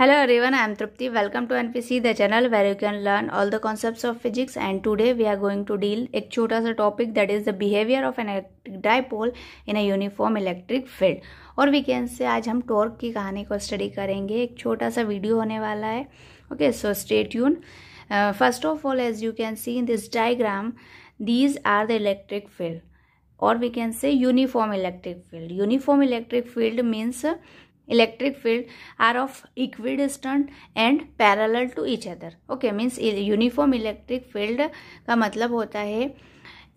Hello everyone I am Tripti welcome to NPC the channel where you can learn all the concepts of physics and today we are going to deal एक छोटा सा topic that is the behaviour of an electric dipole in a uniform electric field और we can say आज हम torque की कहानी को study करेंगे एक छोटा सा वीडियो होने वाला है ओके सो स्टेट यून first of all as you can see in this diagram these are the electric field और we can say uniform electric field uniform electric field means electric field are of equidistant and parallel to each other okay means uniform electric field का मतलब होता है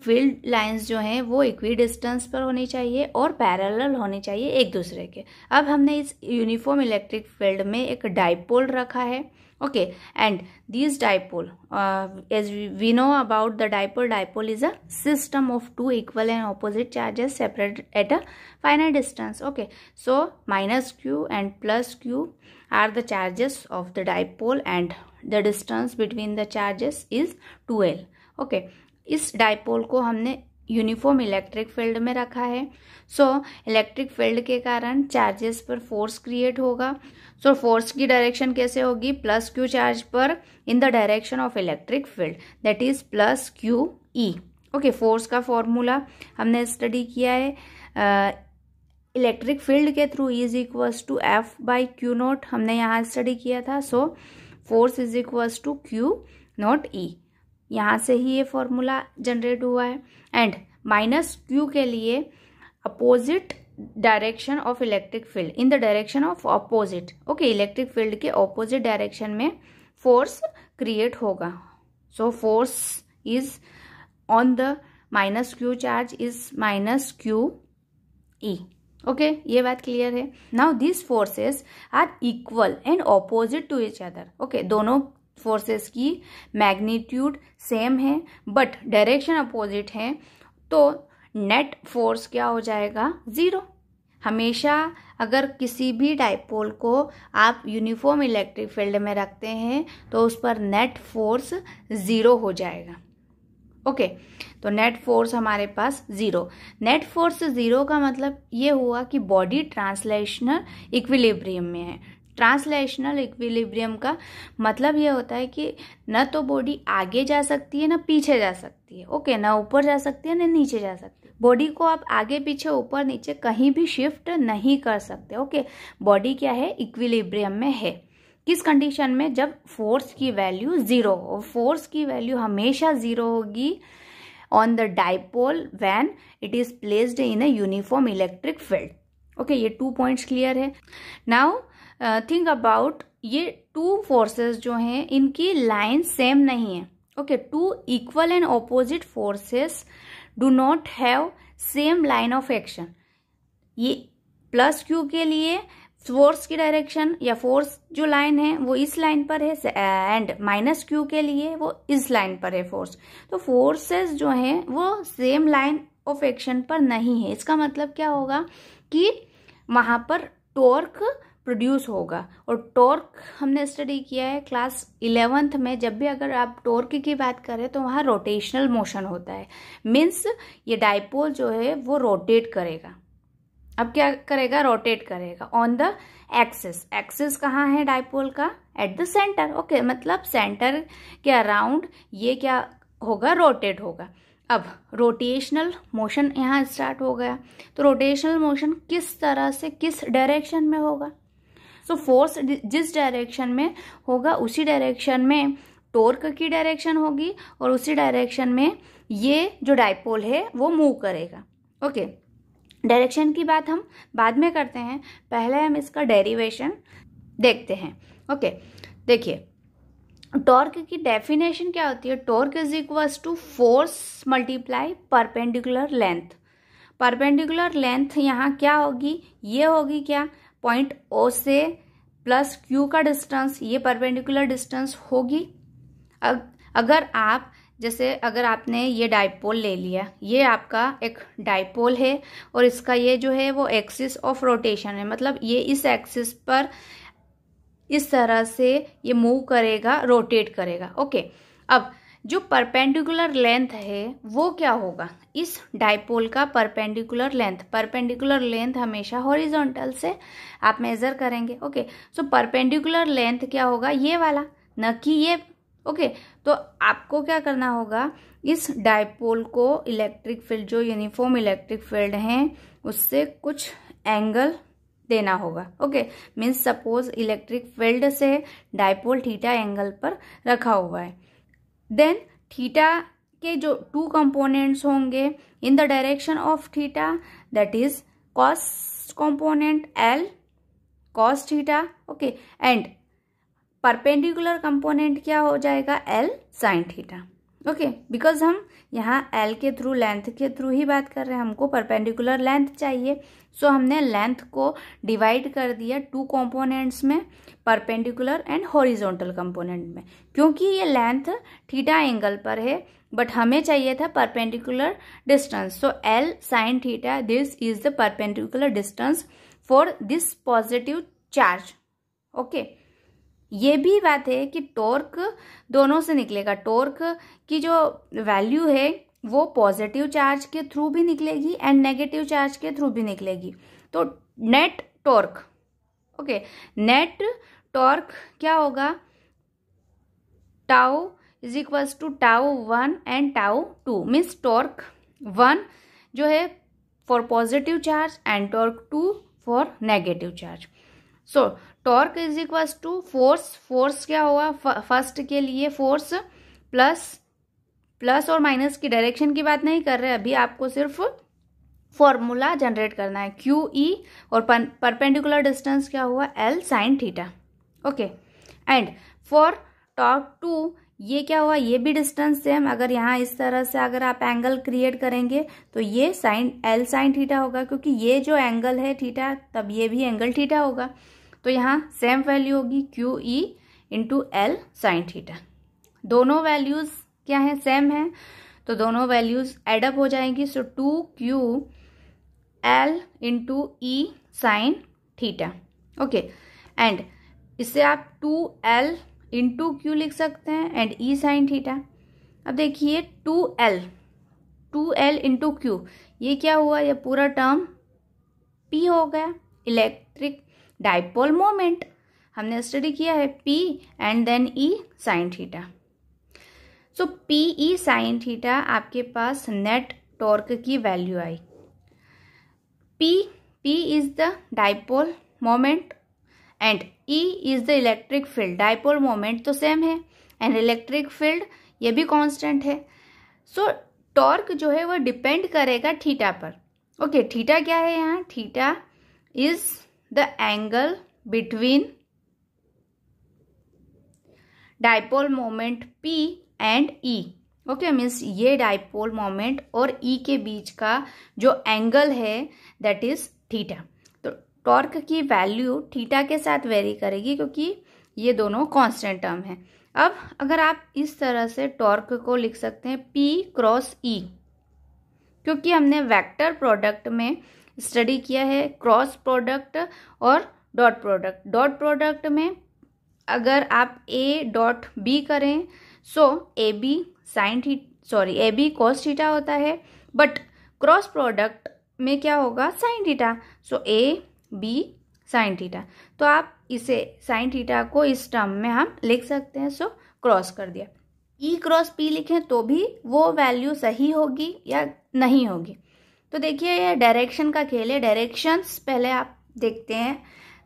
field lines जो हैं वो equi distance पर होनी चाहिए और पैरल होने चाहिए एक दूसरे के अब हमने इस यूनिफॉर्म इलेक्ट्रिक फील्ड में एक डाइपोल रखा है okay and these dipole uh, as we know about the dipole dipole is a system of two equal and opposite charges separated at a finite distance okay so minus q and plus q are the charges of the dipole and the distance between the charges is 2l okay इस dipole को हमने uniform electric field में रखा है so electric field के कारण charges पर force create होगा सो so, फोर्स की डायरेक्शन कैसे होगी प्लस क्यू चार्ज पर in the direction of electric field that is plus Q E okay force का फॉर्मूला हमने स्टडी किया है इलेक्ट्रिक uh, फील्ड के through is equals to F by Q naught हमने यहाँ स्टडी किया था so force is equals to Q naught E यहाँ से ही ये फॉर्मूला जनरेट हुआ है एंड माइनस क्यू के लिए opposite direction of electric field in the direction of opposite okay electric field के अपोजिट डायरेक्शन में फोर्स क्रिएट होगा so force is on the minus Q charge is minus Q E okay ये बात clear है now this forces are equal and opposite to each other okay दोनों forces की magnitude same है but direction opposite है तो net force क्या हो जाएगा ज़ीरो हमेशा अगर किसी भी डाइपोल को आप यूनिफॉर्म इलेक्ट्रिक फील्ड में रखते हैं तो उस पर नेट फोर्स ज़ीरो हो जाएगा ओके okay, तो नेट फोर्स हमारे पास ज़ीरो नेट फोर्स ज़ीरो का मतलब ये हुआ कि बॉडी ट्रांसलेशनल इक्विलिब्रियम में है ट्रांसलेशनल इक्विलिब्रियम का मतलब ये होता है कि न तो बॉडी आगे जा सकती है ना पीछे जा सकती है ओके ना ऊपर जा सकती है ना नीचे जा सकती है बॉडी को आप आगे पीछे ऊपर नीचे कहीं भी शिफ्ट नहीं कर सकते ओके बॉडी क्या है इक्विलिब्रियम में है किस कंडीशन में जब फोर्स की वैल्यू ज़ीरो हो फोर्स की वैल्यू हमेशा ज़ीरो होगी on the dipole when it is placed in a uniform electric field okay ये टू पॉइंट्स क्लियर है नाउ थिंक अबाउट ये टू फोर्सेस जो हैं इनकी लाइन सेम नहीं है okay two equal and opposite forces do not have same line of action ये plus Q के लिए फोर्स की डायरेक्शन या फोर्स जो लाइन है वो इस लाइन पर है एंड माइनस क्यू के लिए वो इस लाइन पर है फोर्स तो फोर्सेस जो हैं वो सेम लाइन ऑफ एक्शन पर नहीं है इसका मतलब क्या होगा कि वहां पर टॉर्क प्रोड्यूस होगा और टॉर्क हमने स्टडी किया है क्लास इलेवेंथ में जब भी अगर आप टॉर्क की बात करें तो वहाँ रोटेशनल मोशन होता है मीन्स ये डाइपोल जो है वो रोटेट करेगा अब क्या करेगा रोटेट करेगा ऑन द एक्सिस एक्सिस कहाँ है डाइपोल का एट द सेंटर ओके मतलब सेंटर के अराउंड ये क्या होगा रोटेट होगा अब रोटेशनल मोशन यहाँ स्टार्ट हो गया तो रोटेशनल मोशन किस तरह से किस डायरेक्शन में होगा सो फोर्स जिस डायरेक्शन में होगा उसी डायरेक्शन में टोर्क की डायरेक्शन होगी और उसी डायरेक्शन में ये जो डायपोल है वो मूव करेगा ओके डायरेक्शन की बात हम बाद में करते हैं पहले हम इसका डेरिवेशन देखते हैं ओके देखिए टॉर्क की डेफिनेशन क्या होती है torque is equals to force multiply perpendicular length perpendicular length यहाँ क्या होगी ये होगी क्या पॉइंट ओ से प्लस क्यू का डिस्टेंस ये परपेंडिकुलर डिस्टेंस होगी अगर आप जैसे अगर आपने ये डाइपोल ले लिया ये आपका एक डाइपोल है और इसका ये जो है वो एक्सिस ऑफ रोटेशन है मतलब ये इस एक्सिस पर इस तरह से ये मूव करेगा रोटेट करेगा ओके अब जो परपेंडिकुलर लेंथ है वो क्या होगा इस डाइपोल का परपेंडिकुलर लेंथ परपेंडिकुलर लेंथ हमेशा हॉरिजॉन्टल से आप मेज़र करेंगे ओके सो परपेंडिकुलर लेंथ क्या होगा ये वाला न कि ये ओके okay, तो आपको क्या करना होगा इस डायपोल को इलेक्ट्रिक फील्ड जो यूनिफॉर्म इलेक्ट्रिक फील्ड हैं उससे कुछ एंगल देना होगा okay means suppose electric field से डायपोल थीटा एंगल पर रखा हुआ है देन थीटा के जो टू कंपोनेंट्स होंगे in the direction of theta that is cos component L cos theta okay and perpendicular component क्या हो जाएगा L sine theta okay because हम यहाँ एल के थ्रू लेंथ के थ्रू ही बात कर रहे हैं हमको परपेंडिकुलर लेंथ चाहिए सो so, हमने लेंथ को डिवाइड कर दिया टू कंपोनेंट्स में परपेंडिकुलर एंड हॉरिजॉन्टल कंपोनेंट में क्योंकि ये लेंथ थीटा एंगल पर है बट हमें चाहिए था perpendicular distance so L sine theta this is the perpendicular distance for this positive charge okay okay. ये भी बात है कि टॉर्क दोनों से निकलेगा टॉर्क की जो वैल्यू है वो पॉजिटिव चार्ज के थ्रू भी निकलेगी एंड नेगेटिव चार्ज के थ्रू भी निकलेगी तो net torque okay net torque क्या होगा tau is equals to tau one and tau two means torque one जो है for positive charge and torque two for negative charge so torque is equal to force force क्या हुआ first के लिए force plus plus और minus की direction की बात नहीं कर रहे अभी आपको सिर्फ फॉर्मूला जनरेट करना है क्यू ई e और परपेंडिकुलर डिस्टेंस क्या हुआ L sine theta okay and for torque two ये क्या हुआ ये भी डिस्टेंस सेम अगर यहाँ इस तरह से अगर आप एंगल क्रिएट करेंगे तो ये साइन एल साइन थीटा होगा क्योंकि ये जो एंगल है थीटा तब ये भी एंगल थीटा होगा तो यहाँ सेम वैल्यू होगी Q E into L sine theta दोनों वैल्यूज़ क्या है सेम है तो दोनों वैल्यूज़ एडअप हो जाएंगी so two Q L into E sine theta okay and इससे आप टू एल इंटू क्यू लिख सकते हैं एंड ई साइन थीटा अब देखिए two L two L into Q ये क्या हुआ ये पूरा टर्म पी हो गया इलेक्ट्रिक डाइपोल मोमेंट हमने स्टडी किया है P and then E sine theta so P E sine theta आपके पास नेट टॉर्क की वैल्यू आई P P is the dipole moment and E is the electric field dipole moment तो same है and electric field ये भी constant है सो so, torque जो है वो डिपेंड करेगा थीटा पर ओके okay, थीटा क्या है यहाँ theta is the angle between dipole moment P and E okay means ये डाइपोल मोमेंट और ई e के बीच का जो एंगल है दैट इज थीटा टॉर्क की वैल्यू थीटा के साथ वेरी करेगी क्योंकि ये दोनों कांस्टेंट टर्म है अब अगर आप इस तरह से टॉर्क को लिख सकते हैं पी क्रॉस ई क्योंकि हमने वेक्टर प्रोडक्ट में स्टडी किया है क्रॉस प्रोडक्ट और डॉट प्रोडक्ट डॉट प्रोडक्ट में अगर आप ए डॉट बी करें सो ए बी साइन थी sorry A B cos theta होता है बट क्रॉस प्रोडक्ट में क्या होगा sine theta so A B sine theta तो आप इसे साइन थीटा को इस टर्म में हम लिख सकते हैं सो क्रॉस कर दिया ई क्रॉस पी लिखें तो भी वो वैल्यू सही होगी या नहीं होगी तो देखिए यह डायरेक्शन का खेल है डायरेक्शंस पहले आप देखते हैं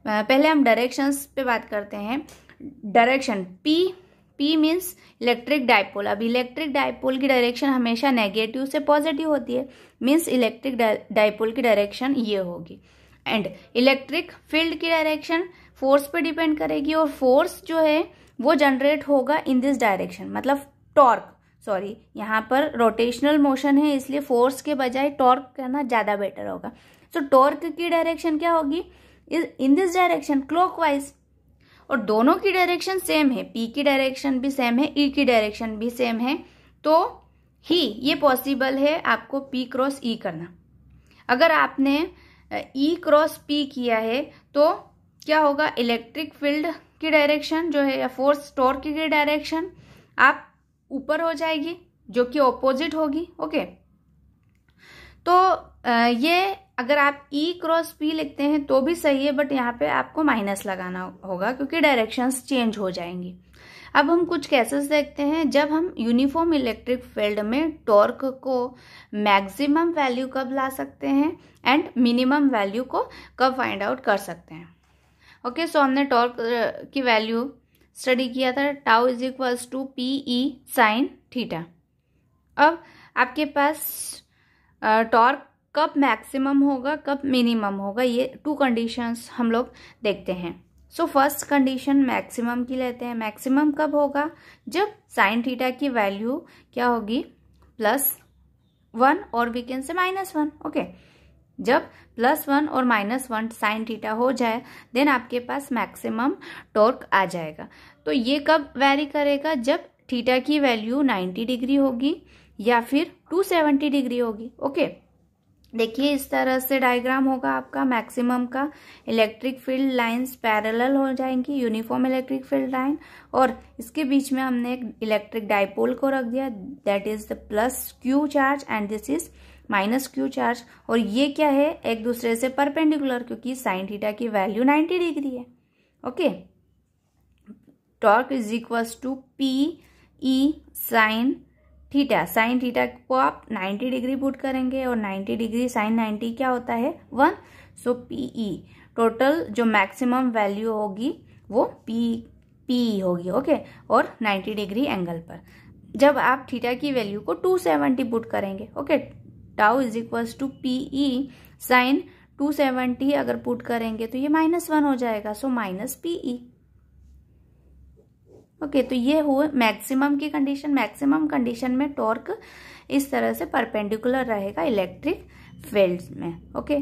पहले हम डायरेक्शंस पे बात करते हैं direction P P means electric dipole अब इलेक्ट्रिक डायपोल की डायरेक्शन हमेशा नेगेटिव से पॉजिटिव होती है मीन्स इलेक्ट्रिक डायपोल की डायरेक्शन ये होगी एंड इलेक्ट्रिक फील्ड की डायरेक्शन फोर्स पे डिपेंड करेगी और फोर्स जो है वो जनरेट होगा इन दिस डायरेक्शन मतलब टॉर्क सॉरी यहाँ पर रोटेशनल मोशन है इसलिए फोर्स के बजाय टॉर्क कहना ज़्यादा बेटर होगा सो so, टॉर्क की डायरेक्शन क्या होगी इन दिस डायरेक्शन क्लॉकवाइज और दोनों की डायरेक्शन सेम है पी की डायरेक्शन भी सेम है ई e की डायरेक्शन भी सेम है तो ही ये पॉसिबल है आपको पी क्रॉस ई करना अगर आपने ई क्रॉस पी किया है तो क्या होगा इलेक्ट्रिक फील्ड की डायरेक्शन जो है या फोर्स टॉर्क की डायरेक्शन आप ऊपर हो जाएगी जो कि ऑपोजिट होगी ओके तो ये अगर आप ई क्रॉस पी लिखते हैं तो भी सही है बट यहाँ पे आपको माइनस लगाना होगा क्योंकि डायरेक्शंस चेंज हो जाएंगी अब हम कुछ केसेस देखते हैं जब हम यूनिफॉर्म इलेक्ट्रिक फील्ड में टॉर्क को मैक्सिमम वैल्यू कब ला सकते हैं एंड मिनिमम वैल्यू को कब फाइंड आउट कर सकते हैं ओके सो हमने टॉर्क की वैल्यू स्टडी किया था tau is equals to P E sine theta अब आपके पास टॉर्क कब मैक्सिमम होगा कब मिनिमम होगा ये टू कंडीशंस हम लोग देखते हैं सो फर्स्ट कंडीशन मैक्सिमम की लेते हैं मैक्सिमम कब होगा जब साइन थीटा की वैल्यू क्या होगी प्लस वन और we can say minus one okay जब प्लस वन और माइनस वन साइन थीटा हो जाए देन आपके पास मैक्सिमम टॉर्क आ जाएगा तो ये कब वैरी करेगा जब थीटा की वैल्यू 90 डिग्री होगी या फिर 270 डिग्री होगी ओके okay? देखिए इस तरह से डायग्राम होगा आपका मैक्सिमम का इलेक्ट्रिक फील्ड लाइंस पैरेलल हो जाएंगी यूनिफॉर्म इलेक्ट्रिक फील्ड लाइन और इसके बीच में हमने एक इलेक्ट्रिक डाइपोल को रख दिया that is the plus Q charge and this is minus Q charge और ये क्या है एक दूसरे से परपेंडिकुलर क्योंकि साइन थीटा की वैल्यू नाइन्टी डिग्री है okay torque is equals to P E sine theta sine theta को आप 90 डिग्री पुट करेंगे और 90 डिग्री साइन 90 क्या होता है one so P E e, total जो मैक्सिमम वैल्यू होगी वो पी पी e होगी ओके और 90 डिग्री एंगल पर जब आप थीटा की वैल्यू को 270 पुट करेंगे okay tau is equals to P E e, sine 270 अगर पुट करेंगे तो ये माइनस वन हो जाएगा so minus P E okay तो ये हुए मैक्सिमम की कंडीशन मैक्सिमम कंडीशन में टॉर्क इस तरह से परपेंडिकुलर रहेगा इलेक्ट्रिक फील्ड में ओके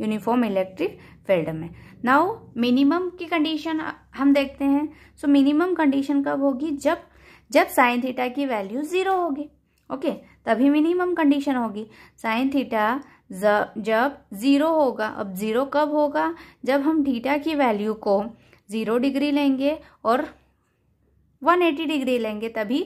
यूनिफॉर्म इलेक्ट्रिक फील्ड में नाउ मिनिमम की कंडीशन हम देखते हैं सो मिनिमम कंडीशन कब होगी जब जब साइन थीटा की वैल्यू जीरो होगी ओके okay, तभी मिनिमम कंडीशन होगी साइन थीटा जब जीरो होगा अब जीरो कब होगा जब हम थीटा की वैल्यू को जीरो डिग्री लेंगे और 180 डिग्री लेंगे तभी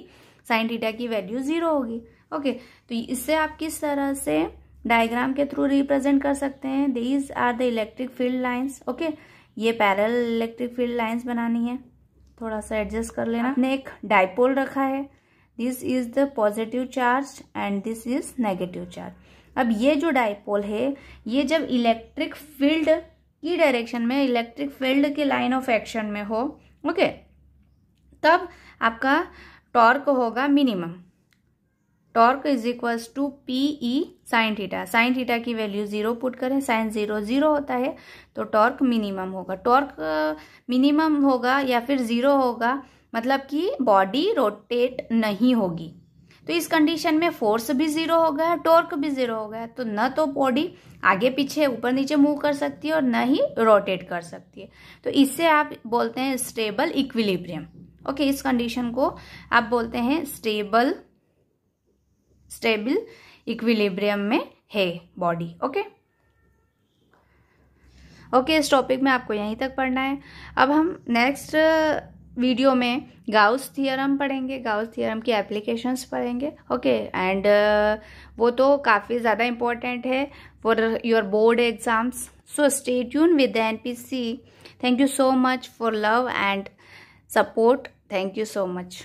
साइन थीटा की वैल्यू जीरो होगी ओके तो इससे आप किस तरह से डायग्राम के थ्रू रिप्रेजेंट कर सकते हैं these are the electric field lines okay ये पैरल इलेक्ट्रिक फील्ड लाइन्स बनानी है थोड़ा सा एडजस्ट कर लेना आपने एक डायपोल रखा है this is the positive charge and this is negative charge अब ये जो डाइपोल है ये जब इलेक्ट्रिक फील्ड की डायरेक्शन में इलेक्ट्रिक फील्ड की लाइन ऑफ एक्शन में हो ओके okay? तब आपका टॉर्क होगा minimum torque is equals to P E sine theta sine theta की वैल्यू जीरो पुट करें साइन जीरो जीरो होता है तो टॉर्क मिनिमम होगा टॉर्क मिनिमम होगा या फिर जीरो होगा मतलब कि बॉडी रोटेट नहीं होगी तो इस कंडीशन में फोर्स भी जीरो हो गया टॉर्क भी जीरो हो गया तो न तो बॉडी आगे पीछे ऊपर नीचे मूव कर सकती है और न ही रोटेट कर सकती है तो इससे आप बोलते हैं स्टेबल इक्विलिब्रियम ओके okay, इस कंडीशन को आप बोलते हैं स्टेबल स्टेबल इक्विलिब्रियम में है बॉडी ओके ओके इस टॉपिक में आपको यहीं तक पढ़ना है अब हम नेक्स्ट वीडियो में गाउस थियरम पढ़ेंगे गाउस थियरम की एप्लीकेशंस पढ़ेंगे ओके एंड uh, वो तो काफ़ी ज़्यादा इम्पोर्टेंट है for your board exams so state यून with N P C thank you so much for love and support. Thank you so much.